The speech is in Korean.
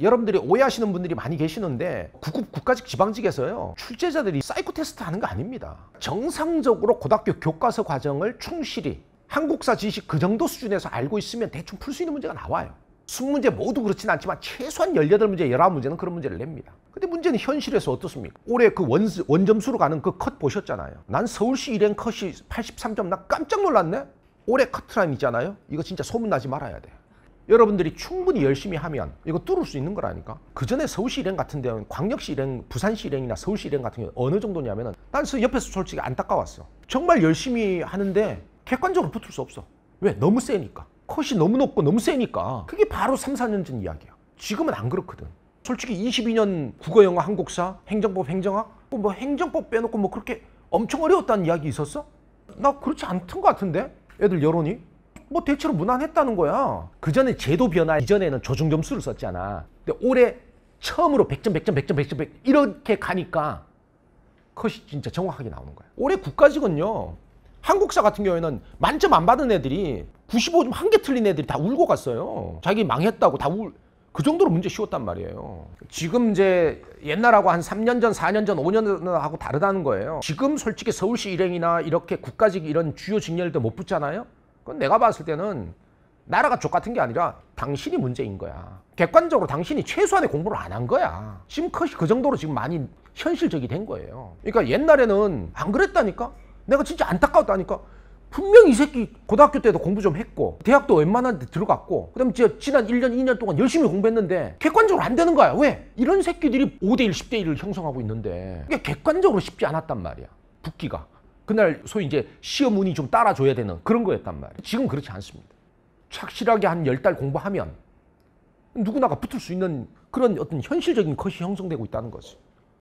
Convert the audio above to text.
여러분들이 오해하시는 분들이 많이 계시는데 구급 국가직 지방직에서요 출제자들이 사이코 테스트 하는 거 아닙니다 정상적으로 고등학교 교과서 과정을 충실히 한국사 지식 그 정도 수준에서 알고 있으면 대충 풀 수 있는 문제가 나와요 숙문제 모두 그렇진 않지만 최소한 18문제, 11문제는 그런 문제를 냅니다. 근데 문제는 현실에서 어떻습니까? 올해 그 원, 원점수로 가는 그 컷 보셨잖아요. 난 서울시 일행 컷이 83점, 나 깜짝 놀랐네? 올해 커트라인 있잖아요. 이거 진짜 소문나지 말아야 돼. 여러분들이 충분히 열심히 하면 이거 뚫을 수 있는 거라니까. 그 전에 서울시 일행 같은 데는 광역시 일행, 부산시 일행이나 서울시 일행 같은 경우 어느 정도냐면은 난 옆에서 솔직히 안타까웠어. 정말 열심히 하는데 객관적으로 붙을 수 없어. 왜? 너무 세니까. 컷이 너무 높고 너무 세니까. 그게 바로 3, 4년 전 이야기야. 지금은 안 그렇거든. 솔직히 22년 국어, 영어, 한국사, 행정법, 행정학 뭐, 뭐 행정법 빼놓고 뭐 그렇게 엄청 어려웠다는 이야기 있었어? 나 그렇지 않던 것 같은데 애들 여론이 뭐 대체로 무난했다는 거야. 그 전에 제도 변화 이전에는 조정 점수를 썼잖아. 근데 올해 처음으로 100점, 100점, 100점, 100점, 100 이렇게 가니까 컷이 진짜 정확하게 나오는 거야. 올해 국가직은요. 한국사 같은 경우에는 만점 안 받은 애들이 95점 한 개 틀린 애들이 다 울고 갔어요. 자기 망했다고 다 울. 그 정도로 문제 쉬웠단 말이에요. 지금 이제 옛날하고 한 3년 전, 4년 전, 5년하고 다르다는 거예요. 지금 솔직히 서울시 일행이나 이렇게 국가직 이런 주요 직렬들 못 붙잖아요. 그건 내가 봤을 때는 나라가 족 같은 게 아니라 당신이 문제인 거야. 객관적으로 당신이 최소한의 공부를 안 한 거야. 심컷이 그 정도로 지금 많이 현실적이 된 거예요. 그러니까 옛날에는 안 그랬다니까? 내가 진짜 안타까웠다니까? 분명히 이 새끼 고등학교 때도 공부 좀 했고 대학도 웬만한 데 들어갔고 그다음에 지난 1년 2년 동안 열심히 공부했는데 객관적으로 안 되는 거야 왜? 이런 새끼들이 5대1 10대1을 형성하고 있는데 이게 그러니까 객관적으로 쉽지 않았단 말이야 붓기가 그날 소위 이제 시험 운이 좀 따라줘야 되는 그런 거였단 말이에요. 지금 그렇지 않습니다. 착실하게 한 열 달 공부하면 누구나가 붙을 수 있는 그런 어떤 현실적인 컷이 형성되고 있다는 거죠.